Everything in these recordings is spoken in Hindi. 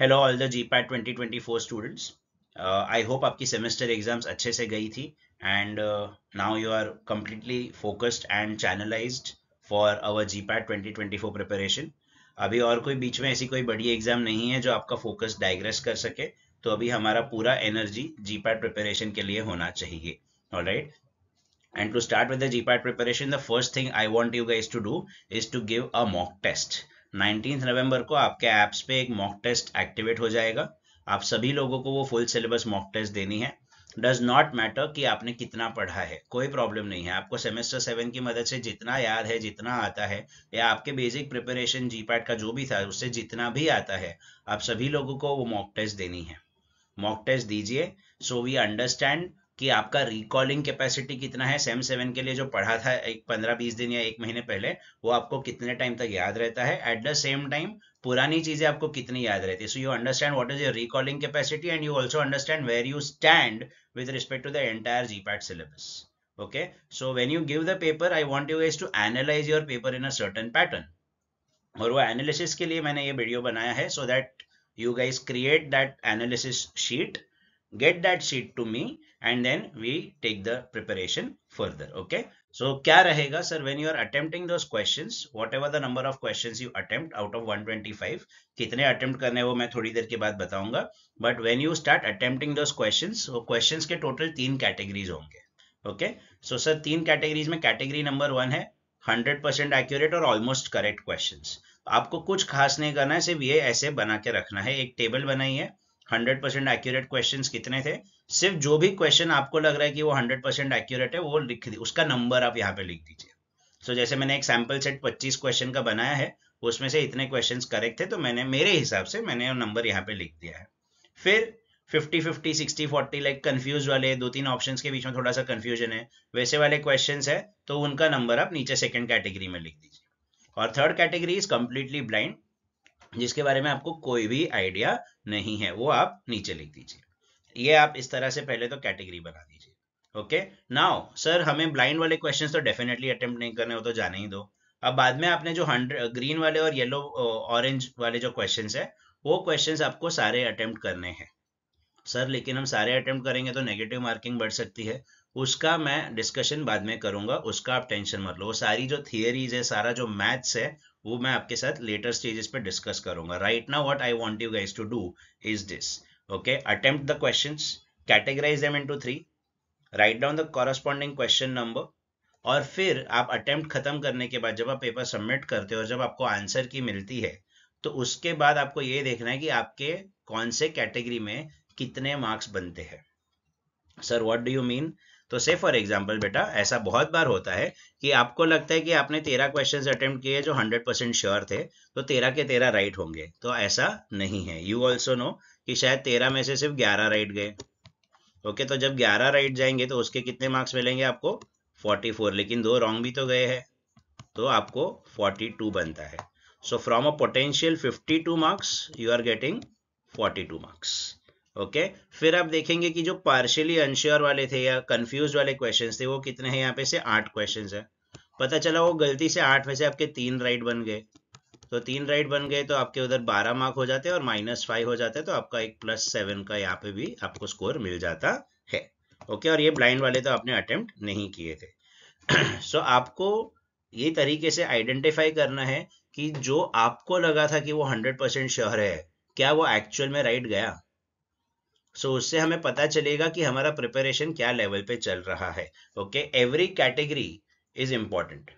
Hello all the GPAT twenty twenty four students I hope आपकी सेमेस्टर एग्जाम्स अच्छे से गई थी and now you are completely focused and channelised for our GPAT twenty twenty four preparation अभी और कोई बीच में ऐसी कोई बड़ी एग्जाम नहीं है जो आपका फोकस डाइग्रेस कर सके तो अभी हमारा पूरा एनर्जी जी पैट प्रिपरेशन के लिए होना चाहिए all right and to start with the GPAT preparation the first thing I want you guys to do is to give a mock test nineteen November को आपके एप्स पे एक मॉक टेस्ट एक्टिवेट हो जाएगा आप सभी लोगों को वो फुल सिलेबस मॉक टेस्ट देनी है डज नॉट मैटर कि आपने कितना पढ़ा है कोई प्रॉब्लम नहीं है आपको सेमेस्टर सेवन की मदद से जितना याद है जितना आता है या आपके बेसिक प्रिपरेशन जीपैट का जो भी था उससे जितना भी आता है आप सभी लोगों को वो मॉक टेस्ट देनी है मॉक टेस्ट दीजिए सो वी अंडरस्टैंड कि आपका रिकॉलिंग कैपेसिटी कितना है सेम सेवन के लिए जो पढ़ा था एक पंद्रह बीस दिन या एक महीने पहले वो आपको कितने टाइम तक याद रहता है एट द सेम टाइम पुरानी चीजें आपको कितनी याद रहती है so you understand what is your recalling capacity and you also understand where you stand with respect to the entire GPAT syllabus okay so when you give the paper I want you guys to analyse your paper in a certain और वो एनालिसिस के लिए मैंने ये वीडियो बनाया है so that you guys create that analysis sheet get that sheet to me and then we take the preparation further okay so kya rahega sir when you are attempting those questions whatever the number of questions you attempt out of 125 kitne attempt karne hai wo main thodi der ke baad bataunga but when you start attempting those questions so questions ke total teen categories honge okay so sir teen categories mein category number 1 hai 100% accurate और ऑलमोस्ट करेक्ट क्वेश्चंस आपको कुछ खास नहीं करना है सिर्फ ये ऐसे बना के रखना है एक टेबल बनाई है हंड्रेड परसेंट एक्यूरेट क्वेश्चन कितने थे सिर्फ जो भी क्वेश्चन आपको लग रहा है कि वो हंड्रेड परसेंट एक्यूरेट है वो लिख दी उसका नंबर आप यहाँ पे लिख दीजिए सो so, जैसे मैंने एक सैम्पल सेट पच्चीस क्वेश्चन का बनाया है उसमें से इतने क्वेश्चन करेक्ट थे तो मैंने मेरे हिसाब से मैंने नंबर यहाँ पे लिख दिया है फिर 50 50 60 40 लाइक कंफ्यूज वाले दो तीन ऑप्शंस के बीच में थोड़ा सा कंफ्यूजन है वैसे वाले क्वेश्चंस है तो उनका नंबर आप नीचे सेकंड कैटेगरी में लिख दीजिए और third category is completely blind जिसके बारे में आपको कोई भी आइडिया नहीं है वो आप नीचे लिख दीजिए ये आप इस तरह से पहले तो कैटेगरी बना दीजिए ओके नाउ सर हमें ब्लाइंड वाले क्वेश्चंस तो डेफिनेटली अटेम्प्ट नहीं करने हो तो जाने ही दो अब बाद में आपने जो हंड्रेड ग्रीन वाले और येलो ऑरेंज वाले जो क्वेश्चन है वो क्वेश्चन आपको सारे अटेम्प्ट करने हैं सर लेकिन हम सारे अटेम्प्ट करेंगे तो नेगेटिव मार्किंग बढ़ सकती है उसका मैं डिस्कशन बाद में करूंगा उसका आप टेंशन मत लो वो सारी जो थियरीज है सारा जो मैथ्स है वो मैं आपके साथ लेटर स्टेजेस पे डिस्कस करूंगा राइट ना what I want you guys to do is this okay attempt the questions categorise them into three write down the corresponding question number और फिर आप अटेम्प्ट खत्म करने के बाद जब आप पेपर सबमिट करते हो और जब आपको आंसर की मिलती है तो उसके बाद आपको ये देखना है कि आपके कौन से कैटेगरी में कितने मार्क्स बनते हैं sir what do you mean तो से फॉर एग्जाम्पल बेटा ऐसा बहुत बार होता है कि आपको लगता है कि आपने तेरह क्वेश्चन अटेम्प्ट किए जो हंड्रेड परसेंट श्योर थे तो तेरह के तेरह राइट होंगे तो ऐसा नहीं है यू ऑल्सो नो कि शायद तेरह में से सिर्फ ग्यारह राइट गए ओके तो जब ग्यारह राइट जाएंगे तो उसके कितने मार्क्स मिलेंगे आपको फोर्टी फोर लेकिन दो रॉन्ग भी तो गए हैं तो आपको फोर्टी टू बनता है so from a potential fifty two marks you are getting forty two marks okay फिर आप देखेंगे कि जो पार्शियली अनश्योर वाले थे या कंफ्यूज वाले क्वेश्चन थे वो कितने हैं यहाँ पे से आठ क्वेश्चन है पता चला वो गलती से आठ में से आपके तीन राइट बन गए तो तीन राइट बन गए तो आपके उधर बारह मार्क हो जाते हैं और माइनस फाइव हो जाते तो आपका एक प्लस सेवन का यहाँ पे भी आपको स्कोर मिल जाता है ओके और ये ब्लाइंड वाले तो आपने अटेम्प्ट नहीं किए थे सो so, आपको ये तरीके से आइडेंटिफाई करना है कि जो आपको लगा था कि वो हंड्रेड परसेंट श्योर है क्या वो एक्चुअल में राइट गया सो so, उससे हमें पता चलेगा कि हमारा प्रिपरेशन क्या लेवल पे चल रहा है okay every category is important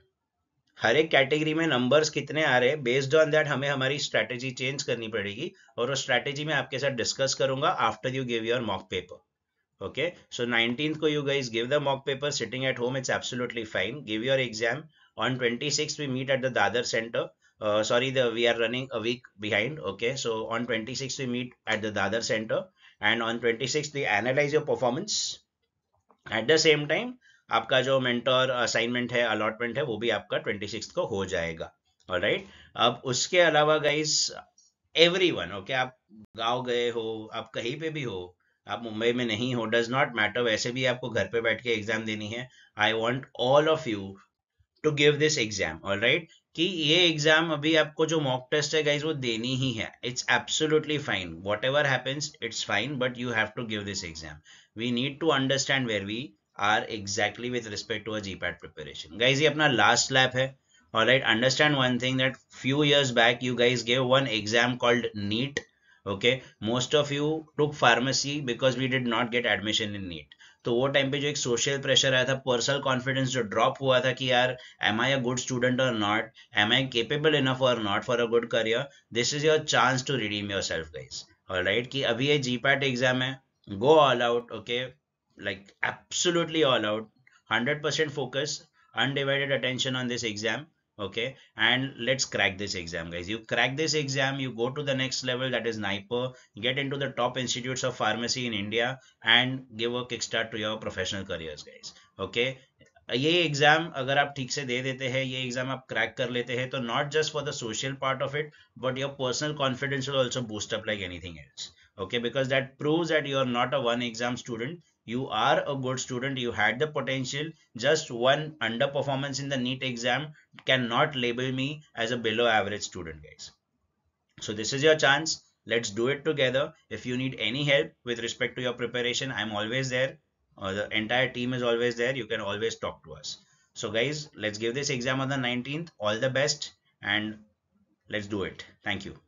हर एक कैटेगरी में नंबर्स कितने आ रहे हैं बेस्ड ऑन दैट हमें हमारी स्ट्रेटेजी चेंज करनी पड़ेगी और उस स्ट्रेटेजी में आपके साथ डिस्कस करूंगा after you give your mock paper okay so nineteen को you guys give the mock paper sitting at home it's absolutely fine give your exam on twenty six we meet at Dadar centre sorry the we are running a week behind okay so on twenty six we meet at the Dadar centre and on twenty six analyse your performance at the same time आपका जो मेंटोर असाइनमेंट है अलॉटमेंट है वो भी आपका ट्वेंटी सिक्स को हो जाएगा और right? अब उसके अलावा गाइज एवरी वन ओके आप गाँव गए हो आप कहीं पे भी हो आप मुंबई में नहीं हो डज नॉट मैटर वैसे भी आपको घर पे बैठ के एग्जाम देनी है I want all of you to give this exam all right कि ये एग्जाम अभी आपको जो मॉक टेस्ट है गाइज वो देनी ही है it's absolutely fine whatever happens it's fine but you have to give this exam we need to understand where we are exactly with respect to uh GPAT preparation guys ये अपना लास्ट लैप है all right understand one thing that few years back you guys gave one exam called NEET okay most of you took pharmacy because we did not get admission in NEET तो वो टाइम पे जो एक सोशल प्रेशर आया था पर्सनल कॉन्फिडेंस जो ड्रॉप हुआ था कि यार am I a good student or not am I capable enough or not for a good career this is your chance to redeem yourself guys right कि अभी ये जी पैट एग्जाम है go all out okay like absolutely all out hundred percent focus undivided attention on this exam okay and let's crack this exam guys you crack this exam you go to the next level that is NIPER, get into the top institutes of pharmacy in India and give a kickstart to your professional careers guys okay ये एग्जाम अगर आप ठीक से दे देते हैं ये एग्जाम आप क्रैक कर लेते हैं तो not just for the social part of it but your personal confidence will also boost up like anything else okay because that proves that you are not a one exam student you are a good student you had the potential just one underperformance in the neat exam cannot label me as a below average student guys so this is your chance let's do it together if you need any help with respect to your preparation i'm always there uh, the entire team is always there you can always talk to us so guys let's give this exam on the 19th all the best and let's do it thank you